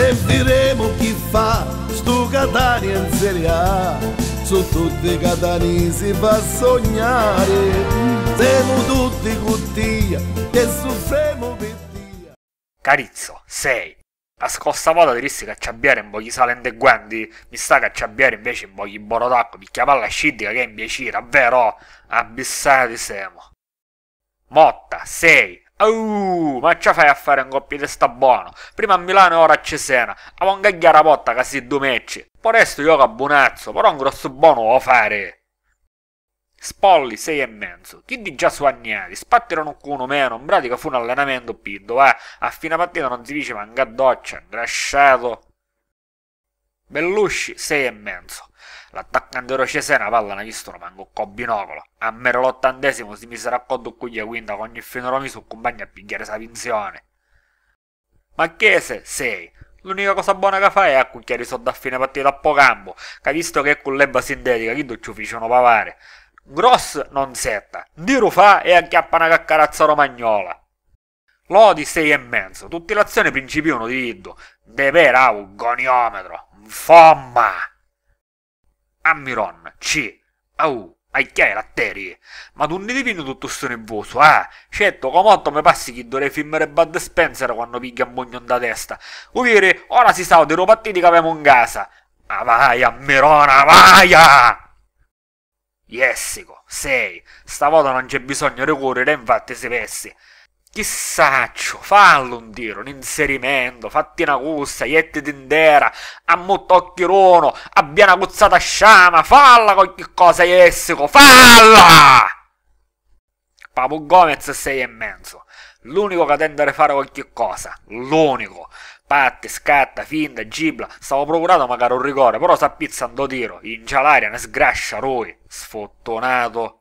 e diremo chi fa stu Catania in Serie A su tutti i catanisi fa sognare siamo tutti cuttia e soffriamo per dia Carizzo, sei la scossa volta diristi che Ciabbiere in voglio Salend e Guendi, mi sa che Ciabbiere invece in voglio pochi Borodacco, picchia la scidica che è in piacere, vero? Abissati siamo. Motta, sei, Uh, ma ci fai a fare un coppia di sta buono? Prima a Milano e ora a Cesena. Avevo un gagliara potta quasi due match. Poi resto io cabonazzo, però un grosso buono lo fare. Spolli sei e mezzo. Chi di già sognati? Spatterono con uno meno. In pratica fu un allenamento più dove eh? a fine partita non si dice manca doccia. Grasciato. Bellusci sei e mezzo. L'attaccante Rocesena palla ne visto manco con binocolo. A mero l'ottantesimo si mise d'accordo qui gli quinta con ogni fenomeno sul compagno a pigliare sa pinzione. Marchese sei? L'unica cosa buona che fa è accucchiare i soldi a fine partita a Pocambo, che visto che è con l'erba sintetica chi ci fece una pavare. Gross non setta, di fa e acchiappa una caccarazza romagnola. Lodi sei e mezzo, tutte le azioni principiano di Iddo, de per au goniometro. Infomma! Ammiron, ci, au, ai aichè latteri, ma tu ne divino tutto sto nervoso, eh? Certo, comotto mi passi chi dovrei filmare Bud Spencer quando piglia un bugnon da testa. Uvire, ora si sa, dei partiti che avevamo in casa. Avaia, ah, Ammirona, avaia! Ah! Jessico, sei, stavolta non c'è bisogno di correre, infatti se pessi. Chissaccio, fallo un tiro, un inserimento, fatti una cussa, ietti tindera, ammuttocchi rono, abbia una cuzzata sciama, falla qualche cosa Jessico, falla! Papu Gomez sei e mezzo, l'unico che tende a fare qualche cosa, l'unico. Parte, scatta, finta, gibla, stavo procurando magari un rigore, però sa pizza andò tiro, in gialaria ne sgrascia lui, sfottonato.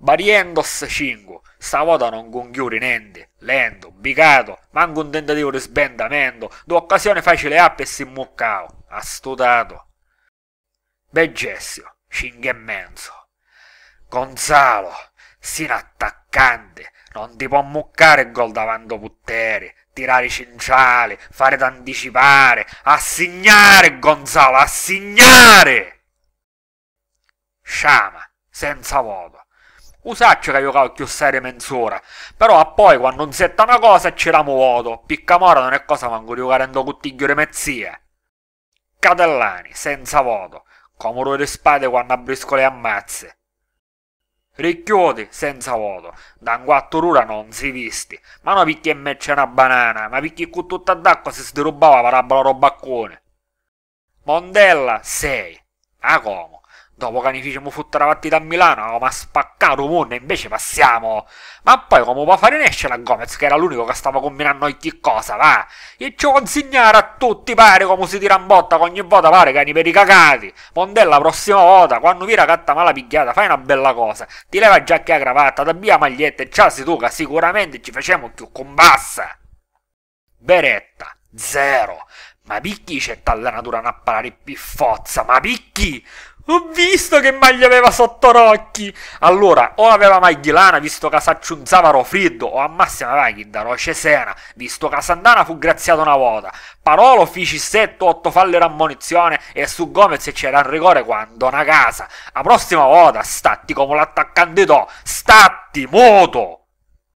Bariendos 5. Stavolta non conchiuri niente, lento, bicato, manco un tentativo di sbendamento, d'occasione facile app e si muccao, astutato. Begessio, cinque e mezzo. Gonzalo, sino attaccante, non ti può muccare gol davanti putteri, tirare i cinciali, fare d'anticipare, assegnare Gonzalo, assegnare! Sciama, senza voto Usaccio che giocavo più serie mezz'ora, però poi quando non setta una cosa ce la muoto, piccamora non è cosa manco di giocare ando cuttiglio di mezzie. Catellani, senza voto, comodo le spade quando abbrisco le ammazze. Ricchiuti, senza voto, da un quattro rura non si visti, ma non picchi e mecce una banana, ma picchi con tutta d'acqua se si derubava parabola robaccone. Mondella, sei. a como. Dopo che ne facciamo fottare avanti da Milano, ma spaccato mondo, invece passiamo. Ma poi come può fare nesce la Gomez, che era l'unico che stava combinando ogni cosa, va? E ci consegnare a tutti, pare, come si tira in botta ogni volta, pare, cani per i cacati. Mondella, la prossima volta, quando vi ragatta mala pigliata, fai una bella cosa. Ti leva giacca e cravatta, da via maglietta e ciasi tu, che sicuramente ci facciamo più con bassa. Beretta, zero. Ma picchi c'è talla natura a parlare forza, ma picchi... Ho visto che maglia aveva sotto Rocchi. Allora, o aveva magliolana, visto che s'acciunzava freddo, o a massima vai che da Roce Sena, visto che Sandana fu graziato una volta. Parolo fici 7-8 falle rammonizione e su Gomez c'era un rigore quando una casa. La prossima volta statti come l'attaccante do, statti, moto!